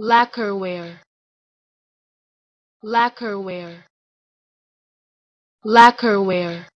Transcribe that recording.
lacquerware lacquerware lacquerware